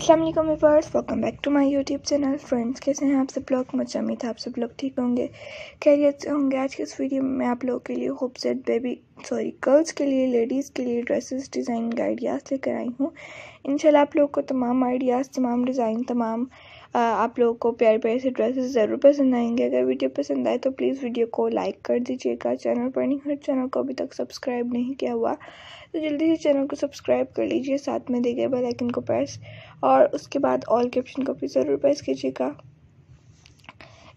Aslam viewers welcome back to my YouTube channel friends कैसे हैं आप सब लोग मुझे उम्मीद है आप सब लोग ठीक होंगे खैरियत से होंगे आज के इस वीडियो में आप लोगों के लिए खूबसूरत बेबी सॉरी गर्ल्स के लिए लेडीज़ के लिए ड्रेसेस डिज़ाइन गाइडियाज लेकर आई हूँ इन आप लोग को तमाम आइडियाज़ तमाम डिज़ाइन तमाम आप लोगों को प्यारे प्यारे से ड्रेसेस ज़रूर पसंद आएंगे अगर वीडियो पसंद आए तो प्लीज़ वीडियो को लाइक कर दीजिएगा चैनल पर नहीं हर चैनल को अभी तक सब्सक्राइब नहीं किया हुआ तो जल्दी से चैनल को सब्सक्राइब कर लीजिए साथ में दिए गए बेल आइकन को प्रेस और उसके बाद ऑल कैप्शन को भी ज़रूर प्रेस कीजिएगा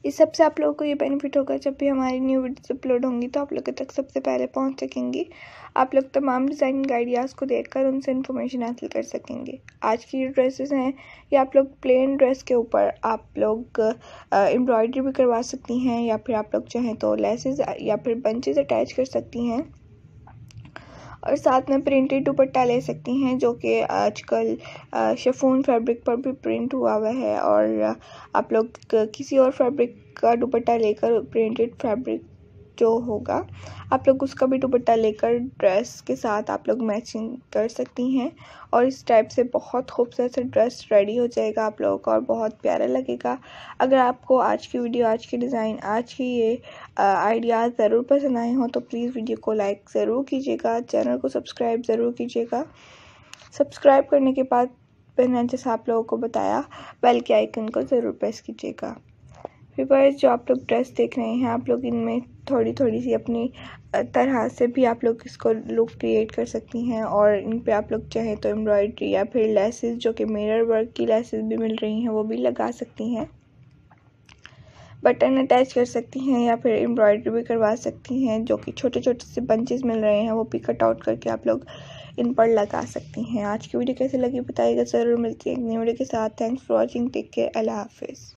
इस सबसे आप लोगों को ये बेनिफिट होगा जब भी हमारी न्यू वीडियोस अपलोड होंगी तो आप लोगों तक सबसे पहले पहुंच सकेंगी आप लोग तमाम डिज़ाइन आइडियाज़ को देखकर उनसे इन्फॉर्मेशन हासिल कर सकेंगे आज की जो ड्रेसेस हैं ये आप लोग प्लेन ड्रेस के ऊपर आप लोग एम्ब्रॉयडरी भी करवा सकती हैं या फिर आप लोग चाहें तो लेसेज या फिर बंचेज अटैच कर सकती हैं और साथ में प्रिंटेड दुपट्टा ले सकती हैं जो कि आजकल शेफोन फैब्रिक पर भी प्रिंट हुआ हुआ है और आप लोग किसी और फैब्रिक का दुपट्टा लेकर प्रिंटेड फैब्रिक जो होगा आप लोग उसका भी दुपट्टा लेकर ड्रेस के साथ आप लोग मैचिंग कर सकती हैं और इस टाइप से बहुत खूबसूरत से ड्रेस रेडी हो जाएगा आप लोगों का और बहुत प्यारा लगेगा अगर आपको आज की वीडियो आज की डिज़ाइन आज की ये आइडियाज़ ज़रूर पसंद आए हों तो प्लीज़ वीडियो को लाइक ज़रूर कीजिएगा चैनल को सब्सक्राइब ज़रूर कीजिएगा सब्सक्राइब करने के बाद मैंने जैसा आप लोगों को बताया बेल के आइकन को ज़रूर प्रेस कीजिएगा व्यूवर्स जो आप लोग ड्रेस देख रहे हैं आप लोग इनमें थोड़ी थोड़ी सी अपनी तरह से भी आप लोग इसको लुक क्रिएट कर सकती हैं और इन पे आप लोग चाहें तो एम्ब्रॉयड्री या फिर लेसेस जो कि मिरर वर्क की लेसेस भी मिल रही हैं वो भी लगा सकती हैं बटन अटैच कर सकती हैं या फिर एम्ब्रॉयड्री भी करवा सकती हैं जो कि छोटे छोटे से बंचेस मिल रहे हैं वो भी कट आउट करके आप लोग इन पर लगा सकती हैं आज की वीडियो कैसे लगी बताइएगा ज़रूर मिलती है एक नई वीडियो के साथ thanks for watching take care अल्लाह हाफिज़